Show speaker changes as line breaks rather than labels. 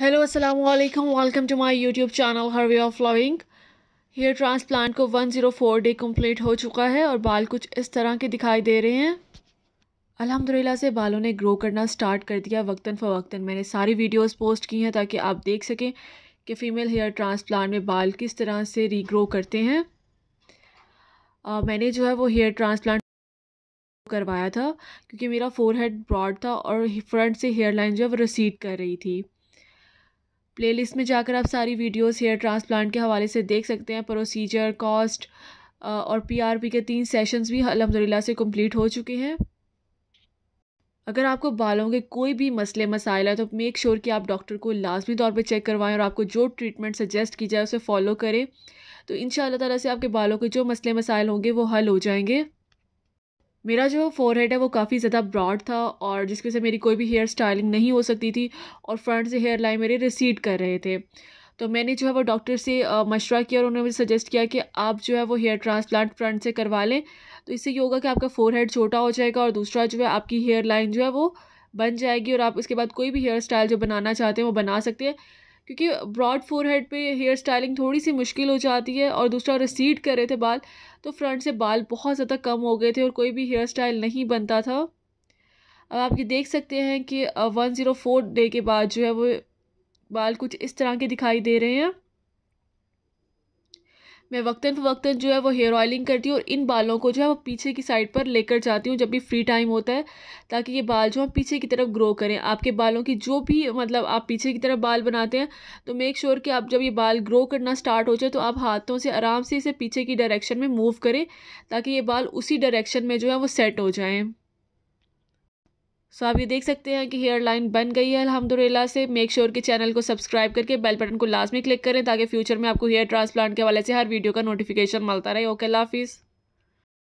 hello अस्सलाम वालेकुम welcome to my YouTube channel हर way of loving hair transplant को 104 डे कंप्लीट हो चुका है और बाल कुछ इस तरह के दिखाई दे रहे हैं अल्हम्दुलिल्लाह से बालों ने ग्रो करना स्टार्ट कर दिया वक्तन फ़वक्तन मैंने सारी वीडियोस पोस्ट की हैं ताकि आप देख सकें कि फ़ीमेल हेयर ट्रांसप्लान में बाल किस तरह से रीग्रो करते हैं आ, मैंने जो है वो हेयर ट्रांसप्लान करवाया था क्योंकि मेरा फोरहेड ब्रॉड था और फ्रंट से हेयर लाइन जो है वो रिसीड कर रही थी प्लेलिस्ट में जाकर आप सारी वीडियोस हेयर ट्रांसप्लांट के हवाले से देख सकते हैं प्रोसीजर कॉस्ट और पीआरपी के तीन सेशंस भी अलहमदिल्ला से कंप्लीट हो चुके हैं अगर आपको बालों के कोई भी मसले मसाइल है तो मेक श्योर कि आप डॉक्टर को लाजमी तौर पर चेक करवाएं और आपको जो ट्रीटमेंट सजेस्ट की जाए उसे फॉलो करें तो इन तला से आपके बालों के जो मसले मसाइल होंगे वो हल हो जाएंगे मेरा जो फोर हेड है वो काफ़ी ज़्यादा ब्रॉड था और जिसकी वजह से मेरी कोई भी हेयर स्टाइलिंग नहीं हो सकती थी और फ्रंट से हेयर लाइन मेरे रिसीड कर रहे थे तो मैंने जो है वो डॉक्टर से मशवरा किया और उन्होंने मुझे सजेस्ट किया कि आप जो है वो हेयर ट्रांसप्लांट फ्रंट से करवा लें तो इससे ये होगा कि आपका फोर हेड छोटा हो जाएगा और दूसरा जो है आपकी हेयर लाइन जो है वो बन जाएगी और आप उसके बाद कोई भी हेयर स्टाइल जो बनाना चाहते हैं वो बना सकते हैं क्योंकि ब्रॉड फोरहेड पे पर हेयर स्टाइलिंग थोड़ी सी मुश्किल हो जाती है और दूसरा रिसीड कर रहे थे बाल तो फ्रंट से बाल बहुत ज़्यादा कम हो गए थे और कोई भी हेयर स्टाइल नहीं बनता था अब आप ये देख सकते हैं कि वन ज़ीरो फोर डे के बाद जो है वो बाल कुछ इस तरह के दिखाई दे रहे हैं मैं वक्ता फ़वक्ता जो है वो हेयर ऑयलिंग करती हूँ और इन बालों को जो है वो पीछे की साइड पर लेकर जाती हूँ जब भी फ्री टाइम होता है ताकि ये बाल जो है पीछे की तरफ ग्रो करें आपके बालों की जो भी मतलब आप पीछे की तरफ बाल बनाते हैं तो मेक श्योर sure कि आप जब ये बाल ग्रो करना स्टार्ट हो जाए तो आप हाथों से आराम से इसे पीछे की डायरेक्शन में मूव करें ताकि ये बाल उसी डायरेक्शन में जो है वो सेट हो जाएँ सो आप ये देख सकते हैं कि हेयर लाइन बन गई है अलहमदिल्ला से मेक श्योर sure चैनल को सब्सक्राइब करके बेल बटन को लास्ट में क्लिक करें ताकि फ्यूचर में आपको हेयर ट्रांसप्लांट के वाले से हर वीडियो का नोटिफिकेशन मिलता रहे ओके लाफिज़